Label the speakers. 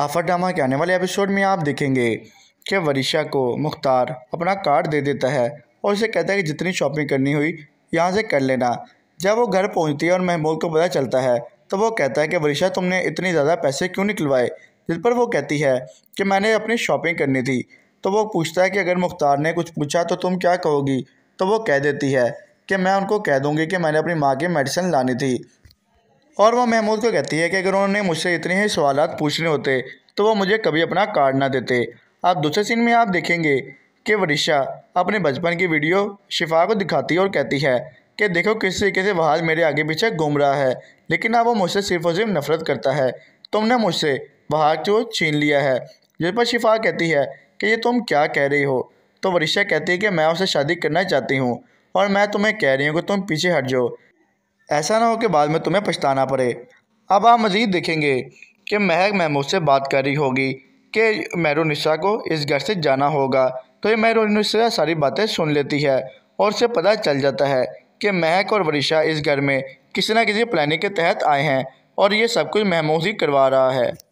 Speaker 1: आफाडामा के आने वाले एपिसोड में आप देखेंगे कि वरिषा को मुख्तार अपना कार्ड दे देता है और उसे कहता है कि जितनी शॉपिंग करनी हुई यहाँ से कर लेना जब वो घर पहुँचती है और महमूद को पता चलता है तो वो कहता है कि वरिषा तुमने इतने ज़्यादा पैसे क्यों निकलवाए जिस पर वो कहती है कि मैंने अपनी शॉपिंग करनी थी तो वो पूछता है कि अगर मुख्तार ने कुछ पूछा तो तुम क्या कहोगी तो वो कह देती है कि मैं उनको कह दूँगी कि मैंने अपनी माँ की मेडिसिन लानी थी और वह महमूद को कहती है कि अगर उन्होंने मुझसे इतने ही सवाल पूछने होते तो वह मुझे कभी अपना कार्ड ना देते आप दूसरे सीन में आप देखेंगे कि वरिषा अपने बचपन की वीडियो शिफा को दिखाती है और कहती है कि देखो किस तरीके से वहाज मेरे आगे पीछे घूम रहा है लेकिन अब वो मुझसे सिर्फ और सिर्फ नफरत करता है तुमने मुझसे वहाज को छीन लिया है जिस पर शिफा कहती है कि ये तुम क्या कह रही हो तो वरिषा कहती है कि मैं उसे शादी करना चाहती हूँ और मैं तुम्हें कह रही हूँ कि तुम पीछे हट जाओ ऐसा ना हो कि बाद में तुम्हें पछताना पड़े अब आप मज़ीद देखेंगे कि महक महमूद से बात कर रही होगी कि मैरोनिसा को इस घर से जाना होगा तो ये मैरोनिसा सारी बातें सुन लेती है और उसे पता चल जाता है कि महक और वरीशा इस घर में किसी न किसी प्लानिंग के तहत आए हैं और ये सब कुछ महमूद ही करवा रहा है